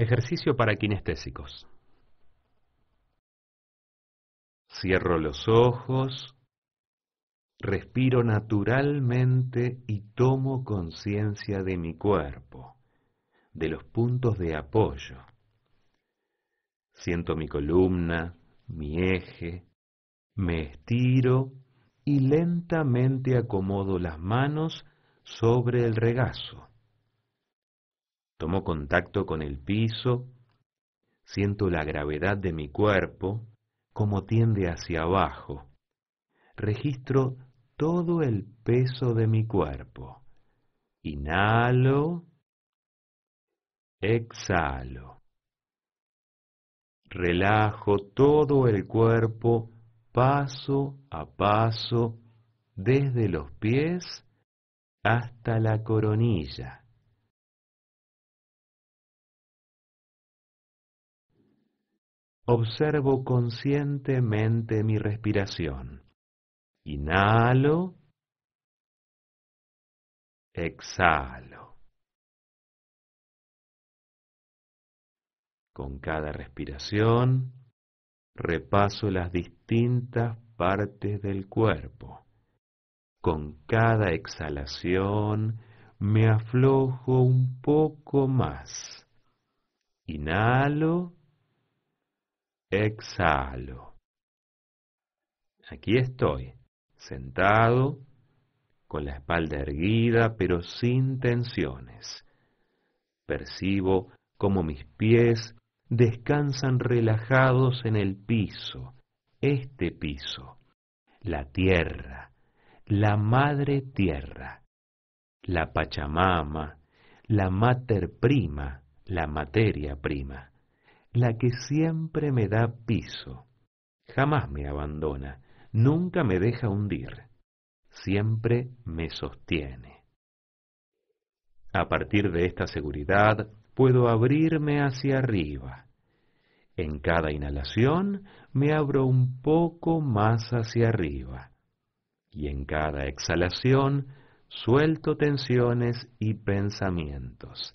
Ejercicio para kinestésicos. Cierro los ojos, respiro naturalmente y tomo conciencia de mi cuerpo, de los puntos de apoyo. Siento mi columna, mi eje, me estiro y lentamente acomodo las manos sobre el regazo. Tomo contacto con el piso, siento la gravedad de mi cuerpo, como tiende hacia abajo. Registro todo el peso de mi cuerpo. Inhalo, exhalo. Relajo todo el cuerpo paso a paso desde los pies hasta la coronilla. observo conscientemente mi respiración. Inhalo, exhalo. Con cada respiración repaso las distintas partes del cuerpo. Con cada exhalación me aflojo un poco más. Inhalo, exhalo. Aquí estoy, sentado, con la espalda erguida, pero sin tensiones. Percibo como mis pies descansan relajados en el piso, este piso, la tierra, la madre tierra, la Pachamama, la mater prima, la materia prima la que siempre me da piso. Jamás me abandona, nunca me deja hundir, siempre me sostiene. A partir de esta seguridad puedo abrirme hacia arriba. En cada inhalación me abro un poco más hacia arriba y en cada exhalación suelto tensiones y pensamientos.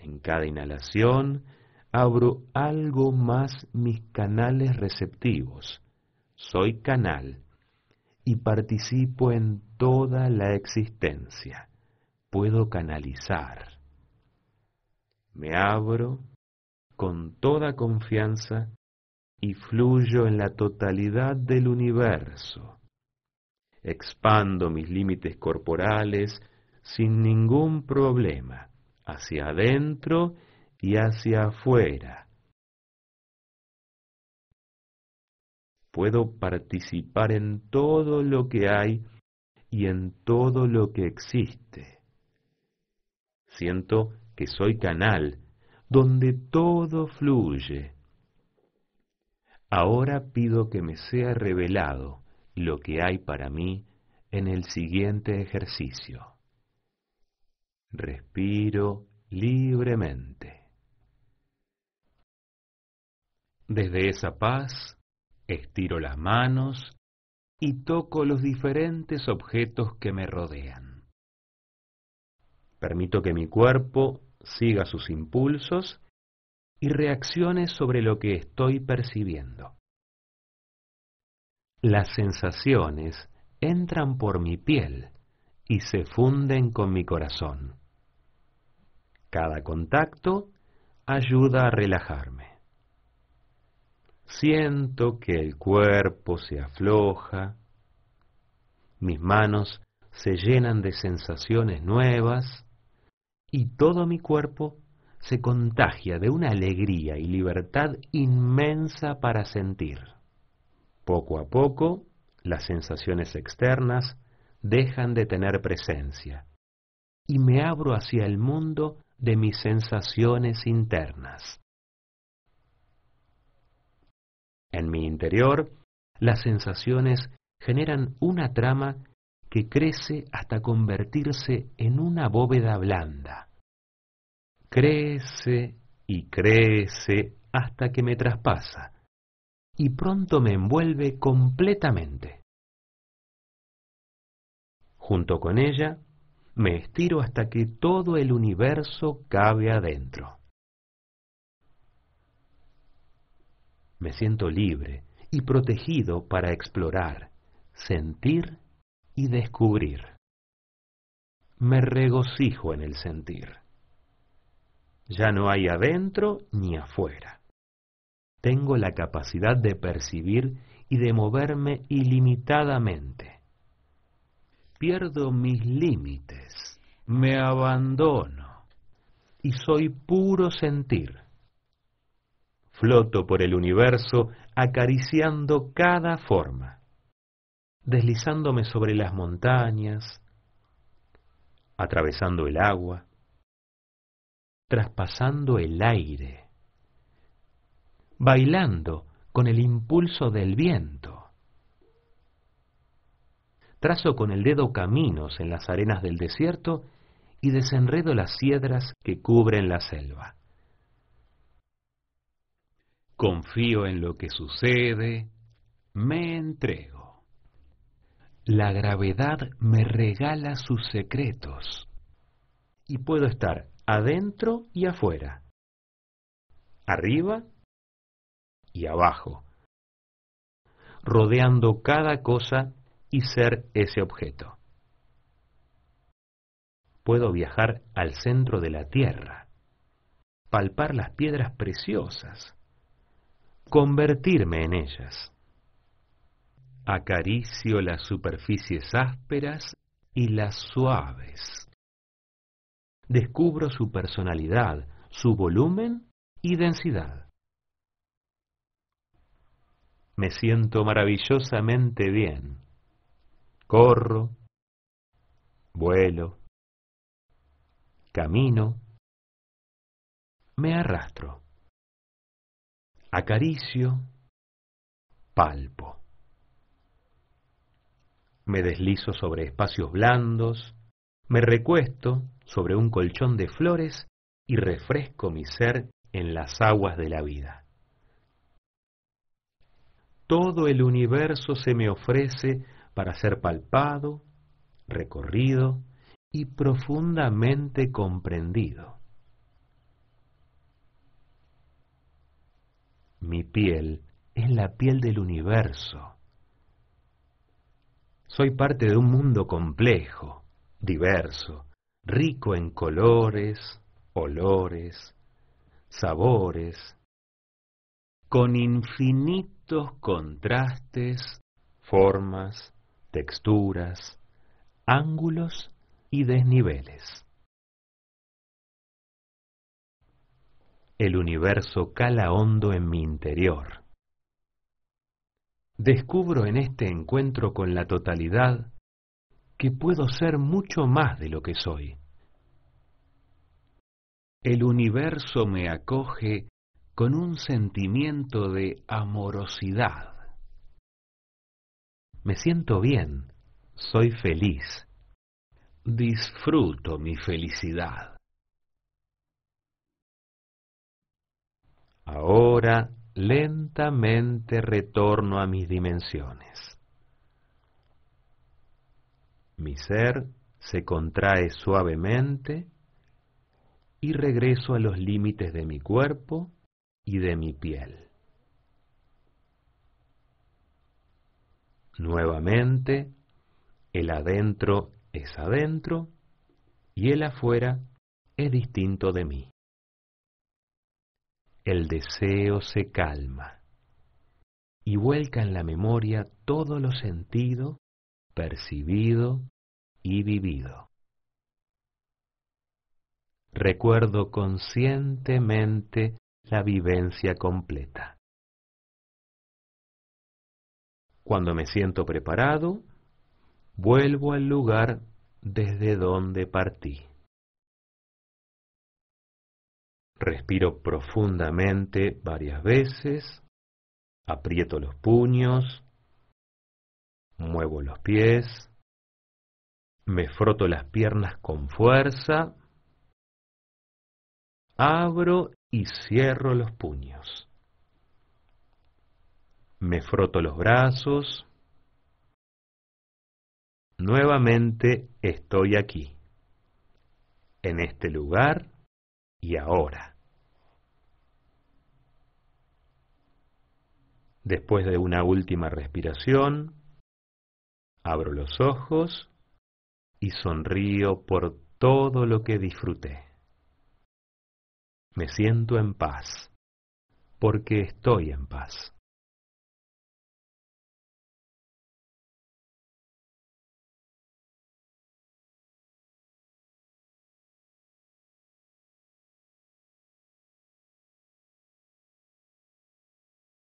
En cada inhalación abro algo más mis canales receptivos. Soy canal y participo en toda la existencia. Puedo canalizar. Me abro con toda confianza y fluyo en la totalidad del universo. Expando mis límites corporales sin ningún problema hacia adentro y hacia afuera. Puedo participar en todo lo que hay y en todo lo que existe. Siento que soy canal donde todo fluye. Ahora pido que me sea revelado lo que hay para mí en el siguiente ejercicio. Respiro libremente. Desde esa paz, estiro las manos y toco los diferentes objetos que me rodean. Permito que mi cuerpo siga sus impulsos y reaccione sobre lo que estoy percibiendo. Las sensaciones entran por mi piel y se funden con mi corazón. Cada contacto ayuda a relajarme. Siento que el cuerpo se afloja, mis manos se llenan de sensaciones nuevas y todo mi cuerpo se contagia de una alegría y libertad inmensa para sentir. Poco a poco, las sensaciones externas dejan de tener presencia y me abro hacia el mundo de mis sensaciones internas. En mi interior, las sensaciones generan una trama que crece hasta convertirse en una bóveda blanda. Crece y crece hasta que me traspasa y pronto me envuelve completamente. Junto con ella, me estiro hasta que todo el universo cabe adentro. Me siento libre y protegido para explorar, sentir y descubrir. Me regocijo en el sentir. Ya no hay adentro ni afuera. Tengo la capacidad de percibir y de moverme ilimitadamente pierdo mis límites, me abandono y soy puro sentir. Floto por el universo acariciando cada forma, deslizándome sobre las montañas, atravesando el agua, traspasando el aire, bailando con el impulso del viento trazo con el dedo caminos en las arenas del desierto y desenredo las siedras que cubren la selva. Confío en lo que sucede, me entrego. La gravedad me regala sus secretos y puedo estar adentro y afuera, arriba y abajo, rodeando cada cosa y ser ese objeto. Puedo viajar al centro de la Tierra, palpar las piedras preciosas, convertirme en ellas. Acaricio las superficies ásperas y las suaves. Descubro su personalidad, su volumen y densidad. Me siento maravillosamente bien corro, vuelo, camino, me arrastro, acaricio, palpo. Me deslizo sobre espacios blandos, me recuesto sobre un colchón de flores y refresco mi ser en las aguas de la vida. Todo el universo se me ofrece para ser palpado, recorrido y profundamente comprendido. Mi piel es la piel del universo. Soy parte de un mundo complejo, diverso, rico en colores, olores, sabores, con infinitos contrastes, formas texturas, ángulos y desniveles. El universo cala hondo en mi interior. Descubro en este encuentro con la totalidad que puedo ser mucho más de lo que soy. El universo me acoge con un sentimiento de amorosidad. Me siento bien, soy feliz. Disfruto mi felicidad. Ahora lentamente retorno a mis dimensiones. Mi ser se contrae suavemente y regreso a los límites de mi cuerpo y de mi piel. Nuevamente, el adentro es adentro y el afuera es distinto de mí. El deseo se calma y vuelca en la memoria todo lo sentido, percibido y vivido. Recuerdo conscientemente la vivencia completa. Cuando me siento preparado, vuelvo al lugar desde donde partí. Respiro profundamente varias veces, aprieto los puños, muevo los pies, me froto las piernas con fuerza, abro y cierro los puños me froto los brazos. Nuevamente estoy aquí, en este lugar y ahora. Después de una última respiración, abro los ojos y sonrío por todo lo que disfruté. Me siento en paz, porque estoy en paz.